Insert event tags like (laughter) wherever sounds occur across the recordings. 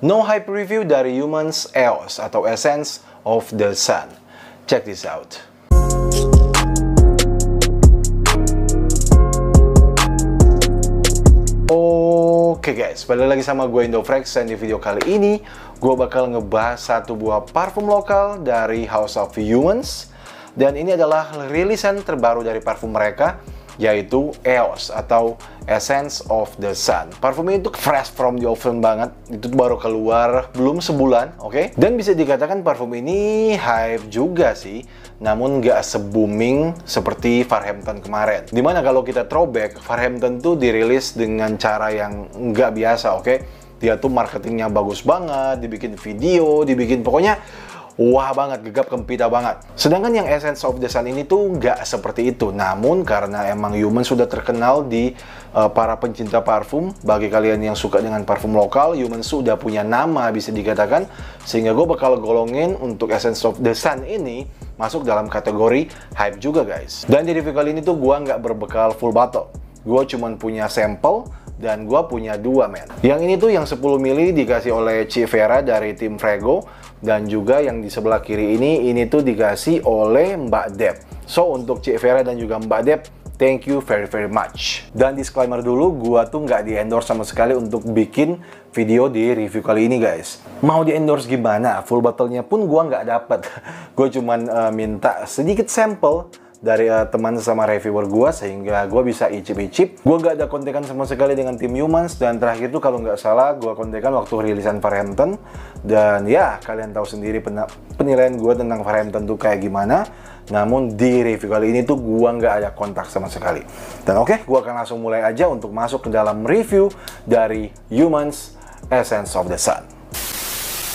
No Hype Review dari Humans EOS atau Essence of the Sun. Check this out. Oke okay guys, balik lagi sama gue Indofrex dan di video kali ini gue bakal ngebahas satu buah parfum lokal dari House of Humans dan ini adalah rilisan terbaru dari parfum mereka yaitu EOS atau Essence of the Sun. Parfumnya itu fresh from the oven banget, itu baru keluar belum sebulan, oke? Okay? Dan bisa dikatakan parfum ini hype juga sih, namun nggak se-booming seperti Farhampton kemarin. Dimana kalau kita throwback, Farhampton tuh dirilis dengan cara yang nggak biasa, oke? Okay? Dia tuh marketingnya bagus banget, dibikin video, dibikin pokoknya wah banget, gegap kempita banget. Sedangkan yang Essence of the Sun ini tuh nggak seperti itu. Namun karena emang Human sudah terkenal di uh, para pencinta parfum, bagi kalian yang suka dengan parfum lokal, Human sudah punya nama bisa dikatakan. Sehingga gue bakal golongin untuk Essence of the Sun ini masuk dalam kategori hype juga guys. Dan di review kali ini tuh gue nggak berbekal full bottle. Gue cuman punya sampel dan gue punya dua men. Yang ini tuh yang 10 mili dikasih oleh Civera dari tim Frego dan juga yang di sebelah kiri ini ini tuh dikasih oleh Mbak Deb. So untuk Civera dan juga Mbak Deb Thank you very very much. Dan disclaimer dulu, gua tuh nggak di endorse sama sekali untuk bikin video di review kali ini guys. Mau di endorse gimana? Full bottle-nya pun gua nggak dapat. (laughs) gue cuman uh, minta sedikit sampel dari uh, teman sama reviewer gue sehingga gue bisa icip-icip. Gue gak ada kontekan sama sekali dengan tim Humans dan terakhir tuh kalau nggak salah gue kontekan waktu rilisan Farhampton dan ya kalian tahu sendiri pen penilaian gue tentang Farhampton tuh kayak gimana. Namun di review kali ini tuh gue nggak ada kontak sama sekali. Dan oke, okay, gue akan langsung mulai aja untuk masuk ke dalam review dari Humans Essence of the Sun.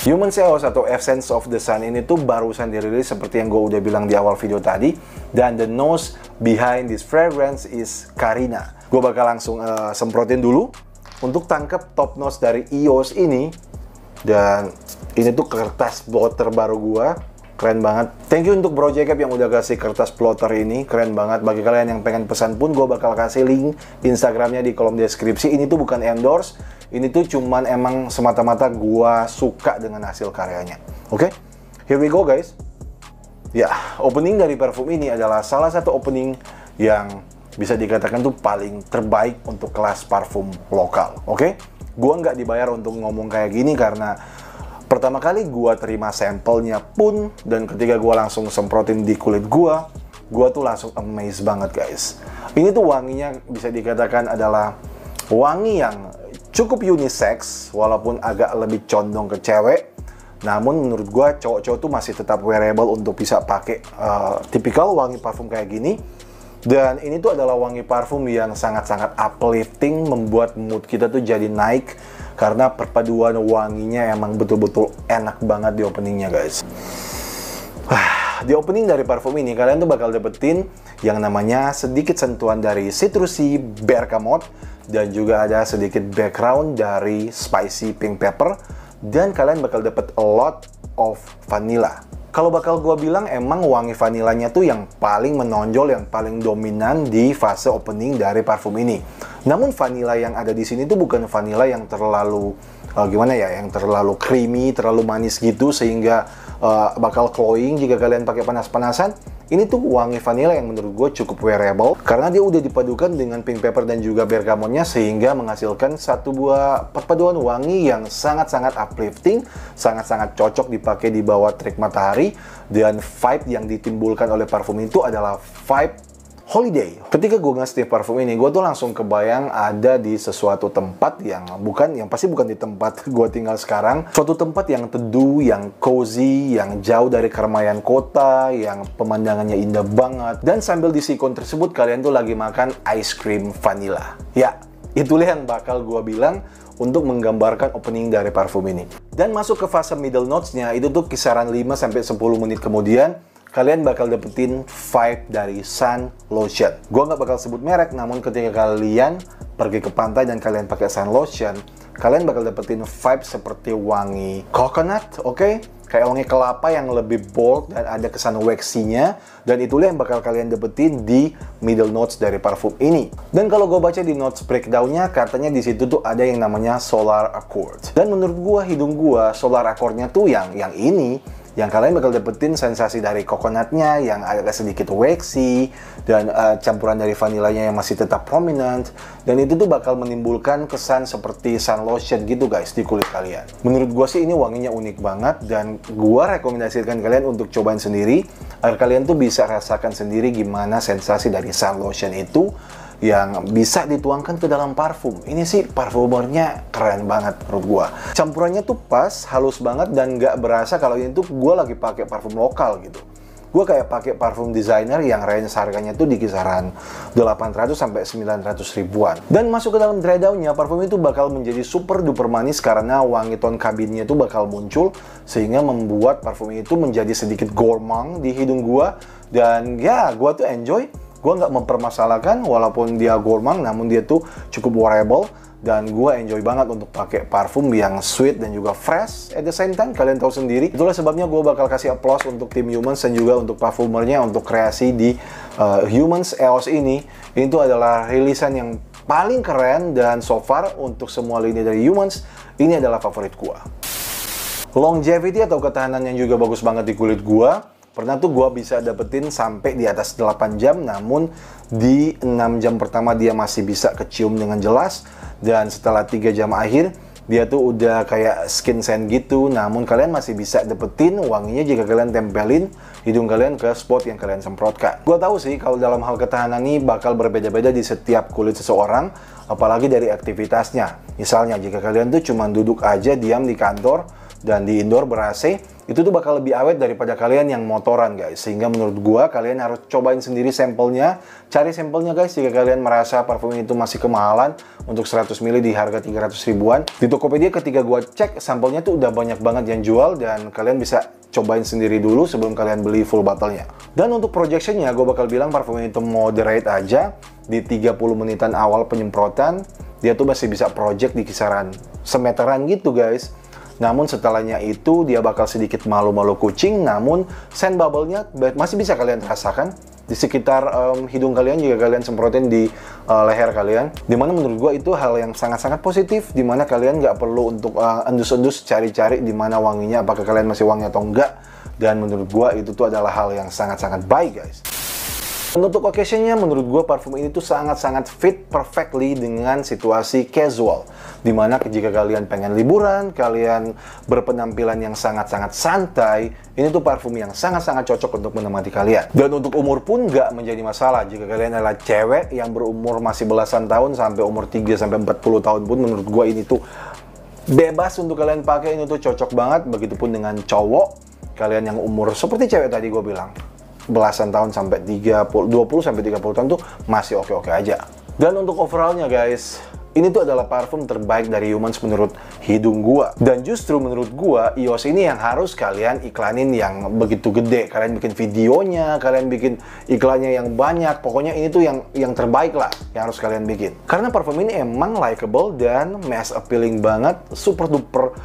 Human Cells atau Essence of the Sun ini tuh barusan dirilis seperti yang gue udah bilang di awal video tadi dan the nose behind this fragrance is Karina. Gue bakal langsung uh, semprotin dulu untuk tangkap top nose dari EOS ini dan ini tuh kertas bot terbaru gue keren banget. Thank you untuk Bro Jacob yang udah kasih kertas plotter ini, keren banget. Bagi kalian yang pengen pesan pun, gue bakal kasih link Instagramnya di kolom deskripsi. Ini tuh bukan endorse, ini tuh cuman emang semata-mata gua suka dengan hasil karyanya. Oke? Okay? Here we go guys. Ya, opening dari parfum ini adalah salah satu opening yang bisa dikatakan tuh paling terbaik untuk kelas parfum lokal. Oke? Okay? Gua nggak dibayar untuk ngomong kayak gini karena pertama kali gua terima sampelnya pun dan ketika gua langsung semprotin di kulit gua, gua tuh langsung amazed banget guys. Ini tuh wanginya bisa dikatakan adalah wangi yang cukup unisex, walaupun agak lebih condong ke cewek. Namun menurut gue cowok-cowok tuh masih tetap wearable untuk bisa pakai uh, tipikal wangi parfum kayak gini. Dan ini tuh adalah wangi parfum yang sangat-sangat uplifting, membuat mood kita tuh jadi naik karena perpaduan wanginya emang betul-betul enak banget di openingnya guys. (sighs) Di opening dari parfum ini kalian tuh bakal dapetin yang namanya sedikit sentuhan dari citrusy bergamot dan juga ada sedikit background dari spicy pink pepper dan kalian bakal dapat a lot of vanilla. Kalau bakal gue bilang emang wangi vanilanya tuh yang paling menonjol, yang paling dominan di fase opening dari parfum ini. Namun vanilla yang ada di sini tuh bukan vanilla yang terlalu uh, gimana ya, yang terlalu creamy, terlalu manis gitu sehingga uh, bakal cloying jika kalian pakai panas-panasan ini tuh wangi vanila yang menurut gue cukup wearable karena dia udah dipadukan dengan pink pepper dan juga bergamotnya sehingga menghasilkan satu buah perpaduan wangi yang sangat-sangat uplifting, sangat-sangat cocok dipakai di bawah trik matahari dan vibe yang ditimbulkan oleh parfum itu adalah vibe holiday. Ketika gue ngasih Steve parfum ini, gue tuh langsung kebayang ada di sesuatu tempat yang bukan, yang pasti bukan di tempat (laughs) gue tinggal sekarang. Suatu tempat yang teduh, yang cozy, yang jauh dari keramaian kota, yang pemandangannya indah banget. Dan sambil di sikon tersebut, kalian tuh lagi makan ice cream vanilla. Ya, itulah yang bakal gue bilang untuk menggambarkan opening dari parfum ini. Dan masuk ke fase middle notes-nya, itu tuh kisaran 5-10 menit kemudian, kalian bakal dapetin vibe dari sun lotion. Gua nggak bakal sebut merek, namun ketika kalian pergi ke pantai dan kalian pakai sun lotion, kalian bakal dapetin vibe seperti wangi coconut, oke? Okay? Kayak wangi kelapa yang lebih bold dan ada kesan waxy-nya. dan itulah yang bakal kalian dapetin di middle notes dari parfum ini. Dan kalau gue baca di notes breakdownnya, katanya di situ tuh ada yang namanya Solar Accord. Dan menurut gue hidung gue Solar accord-nya tuh yang yang ini yang kalian bakal dapetin sensasi dari coconutnya yang agak sedikit waxy dan uh, campuran dari vanilanya yang masih tetap prominent dan itu tuh bakal menimbulkan kesan seperti sun lotion gitu guys di kulit kalian menurut gua sih ini wanginya unik banget dan gua rekomendasikan kalian untuk cobain sendiri agar kalian tuh bisa rasakan sendiri gimana sensasi dari sun lotion itu yang bisa dituangkan ke dalam parfum. Ini sih parfumernya keren banget menurut gua. Campurannya tuh pas, halus banget dan nggak berasa kalau ini tuh gua lagi pakai parfum lokal gitu gue kayak pakai parfum designer yang range harganya tuh di kisaran 800 sampai 900 ribuan. Dan masuk ke dalam dry downnya, parfum itu bakal menjadi super duper manis karena wangi ton kabinnya tuh bakal muncul sehingga membuat parfum itu menjadi sedikit gourmand di hidung gua dan ya gua tuh enjoy gue nggak mempermasalahkan walaupun dia gourmand namun dia tuh cukup wearable dan gue enjoy banget untuk pakai parfum yang sweet dan juga fresh at the same time kalian tahu sendiri itulah sebabnya gue bakal kasih applause untuk tim Humans dan juga untuk parfumernya untuk kreasi di uh, Humans EOS ini ini tuh adalah rilisan yang paling keren dan so far untuk semua lini dari Humans ini adalah favorit gue longevity atau ketahanan yang juga bagus banget di kulit gue Pernah tuh gue bisa dapetin sampai di atas 8 jam, namun di 6 jam pertama dia masih bisa kecium dengan jelas. Dan setelah 3 jam akhir, dia tuh udah kayak skin scent gitu. Namun kalian masih bisa dapetin wanginya jika kalian tempelin hidung kalian ke spot yang kalian semprotkan. Gue tahu sih kalau dalam hal ketahanan ini bakal berbeda-beda di setiap kulit seseorang, apalagi dari aktivitasnya. Misalnya jika kalian tuh cuma duduk aja diam di kantor, dan di indoor ber AC itu tuh bakal lebih awet daripada kalian yang motoran guys sehingga menurut gua kalian harus cobain sendiri sampelnya cari sampelnya guys jika kalian merasa parfum itu masih kemahalan untuk 100 ml di harga 300 ribuan di Tokopedia ketika gua cek sampelnya tuh udah banyak banget yang jual dan kalian bisa cobain sendiri dulu sebelum kalian beli full bottle-nya. Dan untuk projectionnya, gua bakal bilang parfum itu moderate aja di 30 menitan awal penyemprotan, dia tuh masih bisa project di kisaran semeteran gitu guys. Namun setelahnya itu dia bakal sedikit malu-malu kucing, namun sand bubble-nya masih bisa kalian rasakan di sekitar um, hidung kalian juga kalian semprotin di uh, leher kalian dimana menurut gua itu hal yang sangat-sangat positif dimana kalian nggak perlu untuk uh, endus-endus cari-cari dimana wanginya apakah kalian masih wangi atau enggak dan menurut gua itu tuh adalah hal yang sangat-sangat baik guys untuk occasionnya menurut gue parfum ini tuh sangat-sangat fit perfectly dengan situasi casual. Dimana jika kalian pengen liburan, kalian berpenampilan yang sangat-sangat santai, ini tuh parfum yang sangat-sangat cocok untuk menemani kalian. Dan untuk umur pun gak menjadi masalah jika kalian adalah cewek yang berumur masih belasan tahun sampai umur 3 sampai 40 tahun pun menurut gue ini tuh bebas untuk kalian pakai ini tuh cocok banget begitupun dengan cowok kalian yang umur seperti cewek tadi gue bilang belasan tahun sampai 30 20 sampai 30 tahun tuh masih oke-oke aja. Dan untuk overallnya guys, ini tuh adalah parfum terbaik dari Humans menurut hidung gua. Dan justru menurut gua, EOS ini yang harus kalian iklanin yang begitu gede. Kalian bikin videonya, kalian bikin iklannya yang banyak. Pokoknya ini tuh yang yang terbaik lah yang harus kalian bikin. Karena parfum ini emang likeable dan mass appealing banget, super duper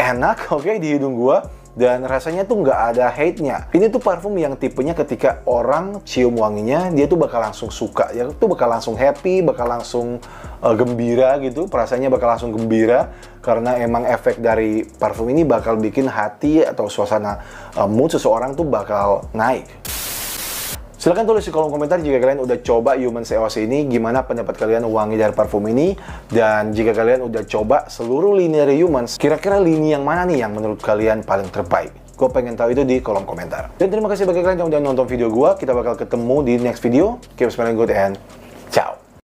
enak (laughs) oke okay, di hidung gua dan rasanya tuh nggak ada hate-nya. Ini tuh parfum yang tipenya ketika orang cium wanginya, dia tuh bakal langsung suka, ya tuh bakal langsung happy, bakal langsung uh, gembira gitu, perasaannya bakal langsung gembira karena emang efek dari parfum ini bakal bikin hati atau suasana uh, mood seseorang tuh bakal naik. Silahkan tulis di kolom komentar jika kalian udah coba Human EOS ini, gimana pendapat kalian wangi dari parfum ini, dan jika kalian udah coba seluruh lini dari Humans, kira-kira lini yang mana nih yang menurut kalian paling terbaik? Gue pengen tahu itu di kolom komentar. Dan terima kasih bagi kalian yang udah nonton video gue, kita bakal ketemu di next video. Keep smelling good and ciao!